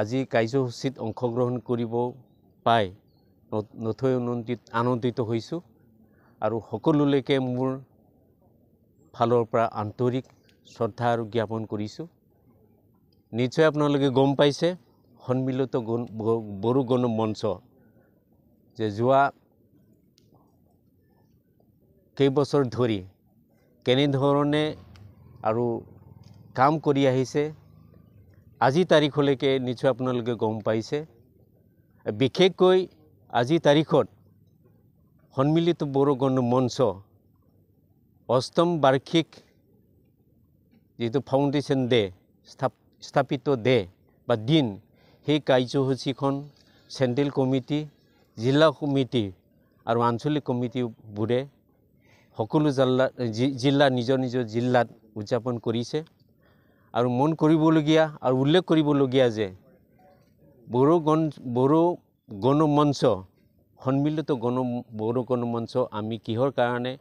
আজি কাৰ্যসূচীত অংশগ্ৰহণ কৰিব পাই নথৈ অনন্দিত আনন্দিত হৈছোঁ আৰু সকলোলৈকে মোৰ ফালৰ পৰা আন্তৰিক শ্ৰদ্ধা আৰু জ্ঞাপন কৰিছোঁ নিশ্চয় আপোনালোকে গম পাইছে সন্মিলিত গণ বড়ো গণ মঞ্চ যে যোৱা কেইবছৰ ধৰি কেনেধৰণে আৰু কাম কৰি আহিছে আজি তাৰিখলৈকে নিশ্চয় আপোনালোকে গম পাইছে বিশেষকৈ আজি তাৰিখত সন্মিলিত বড়ো গণ মঞ্চ অষ্টম বাৰ্ষিক যিটো ফাউণ্ডেশ্যন ডে স্থাপিত ডে বা দিন সেই কাৰ্যসূচীখন চেণ্ট্ৰেল কমিটি জিলা কমিটি আৰু আঞ্চলিক কমিটিবোৰে সকলো জিলা জিলা নিজৰ নিজৰ জিলাত উদযাপন কৰিছে আৰু মন কৰিবলগীয়া আৰু উল্লেখ কৰিবলগীয়া যে বড়ো গণ বড়ো গণমঞ্চ সন্মিলিত গণ বড়ো গণমঞ্চ আমি কিহৰ কাৰণে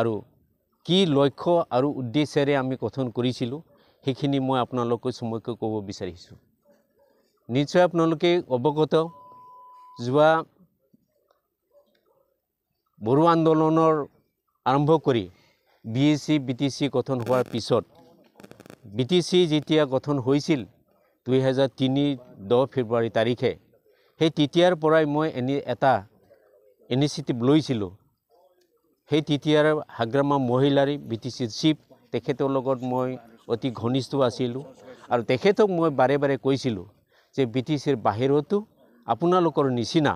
আৰু কি লক্ষ্য আৰু উদ্দেশ্যেৰে আমি গঠন কৰিছিলোঁ সেইখিনি মই আপোনালোকে চমুকৈ ক'ব বিচাৰিছোঁ নিশ্চয় আপোনালোকে অৱগত যোৱা বড়ো আন্দোলনৰ আৰম্ভ কৰি B A C B T C গঠন হোৱাৰ পিছত বি টি চি যেতিয়া গঠন হৈছিল দুহেজাৰ তিনি দহ ফেব্ৰুৱাৰী তাৰিখে সেই তেতিয়াৰ পৰাই মই এনি এটা ইনিচিয়েটিভ লৈছিলোঁ সেই তেতিয়াৰ হাগ্ৰামা মহিলাৰে বি টি চিৰ চিফ তেখেতৰ লগত মই অতি ঘনিষ্ঠ আছিলোঁ আৰু তেখেতক মই বাৰে বাৰে কৈছিলোঁ যে বি টি চিৰ বাহিৰতো আপোনালোকৰ নিচিনা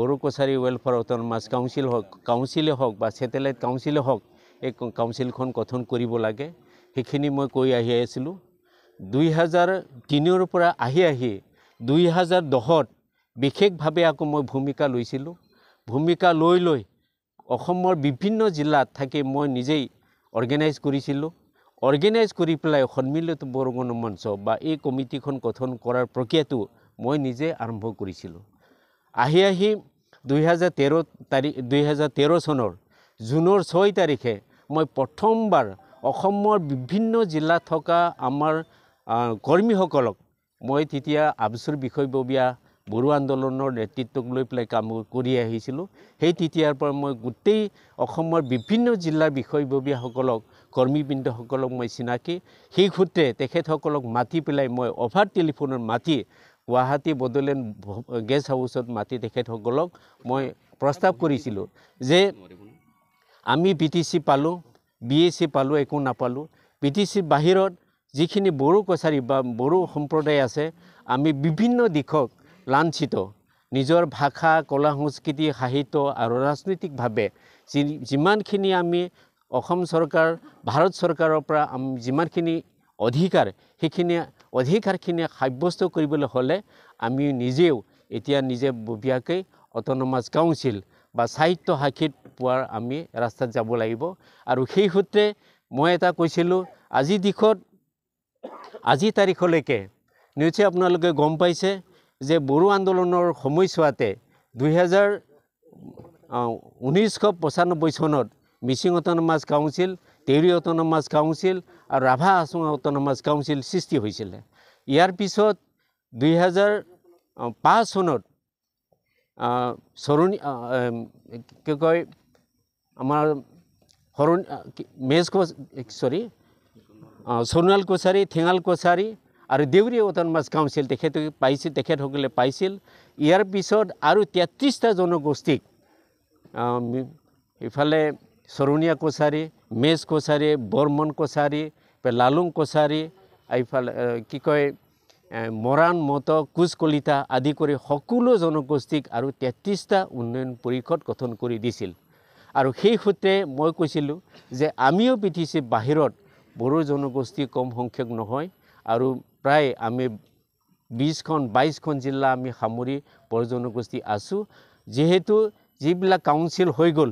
Bodo Kachari welfare autonomous council হওক কাউঞ্চিলে হওক বা ছেটেলাইট কাউন্সিলেই হওক এই কাউঞ্চিলখন গঠন কৰিব লাগে সেইখিনি মই কৈ আহি আছিলোঁ দুই হাজাৰ তিনিৰ পৰা আহি আহি দুই হাজাৰ দহত বিশেষভাৱে আকৌ মই ভূমিকা লৈছিলোঁ ভূমিকা লৈ লৈ অসমৰ বিভিন্ন জিলাত থাকি মই নিজেই অৰ্গেনাইজ কৰিছিলোঁ অৰ্গেনাইজ কৰি পেলাই সন্মিলিত বৰগণ মঞ্চ বা এই কমিটিখন গঠন কৰাৰ প্ৰক্ৰিয়াটো মই নিজে আৰম্ভ কৰিছিলোঁ আহি আহি দুই হাজাৰ তেৰ তাৰিখ দুহেজাৰ তেৰ চনৰ জুনৰ ছয় তাৰিখে মই প্ৰথমবাৰ অসমৰ বিভিন্ন জিলা থকা আমাৰ কৰ্মীসকলক মই তেতিয়া আবচুৰ বিষয়ববীয়া বড়ো আন্দোলনৰ নেতৃত্বক লৈ পেলাই কাম কৰি আহিছিলোঁ সেই তেতিয়াৰ পৰা মই গোটেই অসমৰ বিভিন্ন জিলাৰ বিষয়ববীয়াসকলক কৰ্মীবৃন্দসকলক মই চিনাকি সেই সূত্ৰে তেখেতসকলক মাতি পেলাই মই অভাৰ টেলিফোনত মাতি গুৱাহাটী বড়োলেণ্ড গেছ হাউচত মাতি তেখেতসকলক মই প্ৰস্তাৱ কৰিছিলোঁ যে আমি বি টি চি পালোঁ বি এ চি পালোঁ একো নাপালোঁ বি টি চিৰ বাহিৰত যিখিনি বড়ো কছাৰী বা বড়ো সম্প্ৰদায় আছে আমি বিভিন্ন দিশক লাঞ্চিত নিজৰ ভাষা কলা সংস্কৃতি সাহিত্য আৰু ৰাজনৈতিকভাৱে যি যিমানখিনি আমি অসম চৰকাৰ ভাৰত চৰকাৰৰ পৰা আমি যিমানখিনি অধিকাৰ সেইখিনি অধিকাৰখিনি সাব্যস্ত কৰিবলৈ হ'লে আমি নিজেও এতিয়া নিজে ববীয়াকৈ অট'নমাছ কাউঞ্চিল বা সাহিত্য শাখীত পোৱাৰ আমি ৰাস্তাত যাব লাগিব আৰু সেই সূত্ৰে মই এটা কৈছিলোঁ আজি দিশত আজি তাৰিখলৈকে নিশ্চয় আপোনালোকে গম পাইছে যে বড়ো আন্দোলনৰ সময়ছোৱাতে দুহেজাৰ ঊনৈছশ পঁচানব্বৈ চনত মিচিং অট'নমাছ কাউঞ্চিল তেৰি অট'নমাছ কাউন্সিল আৰু ৰাভা আছো অট'নমাছ কাউন্সিল সৃষ্টি হৈছিলে ইয়াৰ পিছত দুহেজাৰ পাঁচ চনত চৰণি কি কয় আমাৰ সৰু মেজ কছ চৰি সোণাল কছাৰী ঠেঙাল কছাৰী আৰু দেউৰী মাছ কাউঞ্চিল তেখেত পাইছিল তেখেতসকলে পাইছিল ইয়াৰ পিছত আৰু তেত্ৰিছটা জনগোষ্ঠীক ইফালে চৰণীয়া কছাৰী মেজ কছাৰী বৰ্মন কছাৰী লালুং কছাৰী ইফালে কি কয় মৰাণ মত কোচ কলিতা আদি কৰি সকলো জনগোষ্ঠীক আৰু তেত্ৰিছটা উন্নয়ন পৰিষদ গঠন কৰি দিছিল আৰু সেই সূত্ৰে মই কৈছিলোঁ যে আমিও পি টি চিৰ বাহিৰত বড়ো জনগোষ্ঠী কম সংখ্যক নহয় আৰু প্ৰায় আমি বিছখন বাইছখন জিলা আমি সামৰি বড়ো জনগোষ্ঠী আছোঁ যিহেতু যিবিলাক কাউঞ্চিল হৈ গ'ল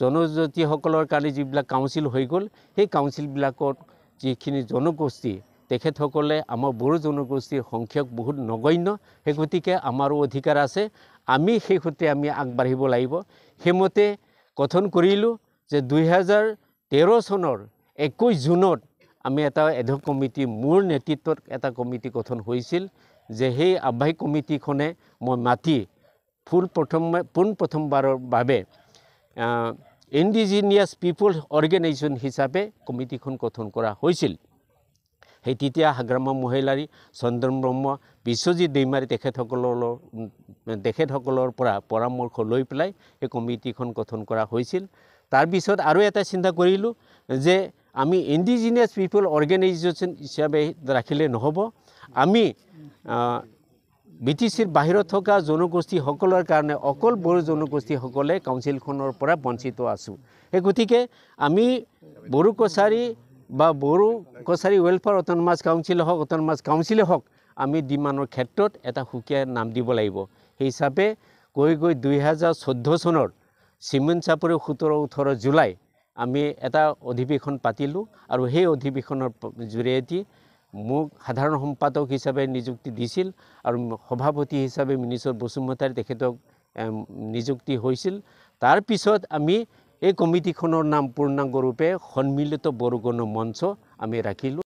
জনজাতিসকলৰ কাৰণে যিবিলাক কাউঞ্চিল হৈ গ'ল সেই কাউন্সিলবিলাকত যিখিনি জনগোষ্ঠী তেখেতসকলে আমাৰ বড়ো জনগোষ্ঠীৰ সংখ্যক বহুত নগণ্য সেই গতিকে আমাৰো অধিকাৰ আছে আমি সেই সূত্ৰে আমি আগবাঢ়িব লাগিব সেইমতে গঠন কৰিলোঁ যে দুহেজাৰ তেৰ চনৰ একৈছ জুনত আমি এটা এধ কমিটি মোৰ নেতৃত্বত এটা কমিটি গঠন হৈছিল যে সেই আৱাহিক কমিটিখনে মই মাতি ফুল প্ৰথম পোনপ্ৰথমবাৰৰ বাবে ইণ্ডিজিনিয়াছ পিপুলছ অৰ্গেনাইজেশ্যন হিচাপে কমিটিখন গঠন কৰা হৈছিল সেই তেতিয়া হাগ্ৰামা মহিলাৰী চন্দ্ৰম ব্ৰহ্ম বিশ্বজিৎ দৈমাৰী তেখেতসকলৰ তেখেতসকলৰ পৰা পৰামৰ্শ লৈ পেলাই সেই কমিটিখন গঠন কৰা হৈছিল তাৰপিছত আৰু এটা চিন্তা কৰিলোঁ যে আমি ইণ্ডিজিনিয়াছ পিপল অৰ্গেনাইজেশ্যন হিচাপে ৰাখিলে নহ'ব আমি বিটিচিৰ বাহিৰত থকা জনগোষ্ঠীসকলৰ কাৰণে অকল বড়ো জনগোষ্ঠীসকলে কাউঞ্চিলখনৰ পৰা বঞ্চিত আছোঁ সেই গতিকে আমি বড়ো কছাৰী বা বড়ো কছাৰী ৱেলফেয়াৰ অট'নমাছ কাউন্সিলে হওক অট'নমাছ কাউঞ্চিলে হওক আমি ডিমাণ্ডৰ ক্ষেত্ৰত এটা সুকীয়া নাম দিব লাগিব হিচাপে গৈ গৈ দুই হাজাৰ চৈধ্য চনৰ চিমেণ্ট চাপৰি সোতৰ ওঠৰ জুলাই আমি এটা অধিৱেশন পাতিলোঁ আৰু সেই অধিৱেশনৰ জৰিয়তে মোক সাধাৰণ সম্পাদক হিচাপে নিযুক্তি দিছিল আৰু সভাপতি হিচাপে মিনিষ্টৰ বসুমতাৰী তেখেতক নিযুক্তি হৈছিল তাৰপিছত আমি এই কমিটিখনৰ নাম পূৰ্ণাংগৰূপে সন্মিলিত বৰগণ মঞ্চ আমি ৰাখিলোঁ